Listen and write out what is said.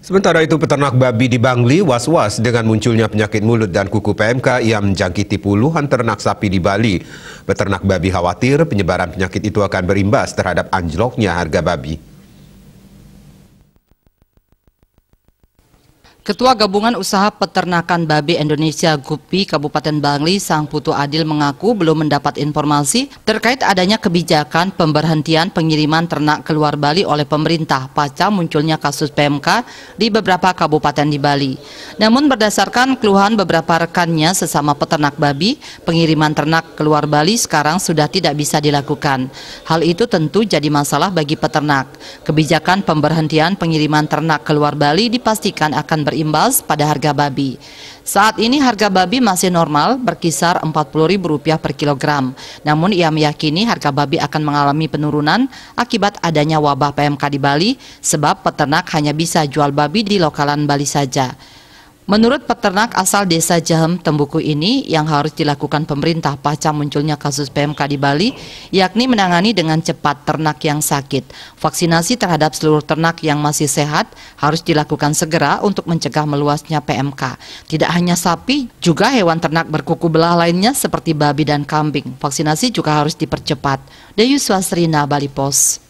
Sementara itu peternak babi di Bangli was-was dengan munculnya penyakit mulut dan kuku PMK yang menjangkiti puluhan ternak sapi di Bali. Peternak babi khawatir penyebaran penyakit itu akan berimbas terhadap anjloknya harga babi. Ketua Gabungan Usaha Peternakan Babi Indonesia Gupi Kabupaten Bangli Sang Putu Adil mengaku belum mendapat informasi terkait adanya kebijakan pemberhentian pengiriman ternak keluar Bali oleh pemerintah pasca munculnya kasus PMK di beberapa kabupaten di Bali. Namun berdasarkan keluhan beberapa rekannya sesama peternak babi, pengiriman ternak keluar Bali sekarang sudah tidak bisa dilakukan. Hal itu tentu jadi masalah bagi peternak. Kebijakan pemberhentian pengiriman ternak keluar Bali dipastikan akan ber imbas pada harga babi. Saat ini harga babi masih normal berkisar Rp40.000 per kilogram. Namun ia meyakini harga babi akan mengalami penurunan akibat adanya wabah PMK di Bali sebab peternak hanya bisa jual babi di lokalan Bali saja. Menurut peternak asal desa Jahem Tembuku ini, yang harus dilakukan pemerintah pasca munculnya kasus PMK di Bali, yakni menangani dengan cepat ternak yang sakit. Vaksinasi terhadap seluruh ternak yang masih sehat harus dilakukan segera untuk mencegah meluasnya PMK. Tidak hanya sapi, juga hewan ternak berkuku belah lainnya seperti babi dan kambing. Vaksinasi juga harus dipercepat. Dayu Swasrina, Bali Pos.